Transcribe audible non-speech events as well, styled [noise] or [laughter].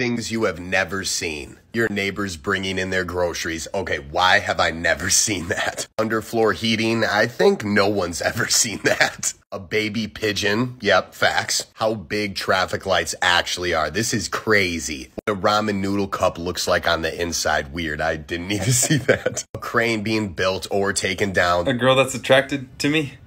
things you have never seen. Your neighbors bringing in their groceries. Okay, why have I never [laughs] seen that? Underfloor heating. I think no one's ever [laughs] seen that. A baby pigeon. Yep, facts. How big traffic lights actually are. This is crazy. What a ramen noodle cup looks like on the inside. Weird. I didn't [laughs] even see that. A crane being built or taken down. A girl that's attracted to me.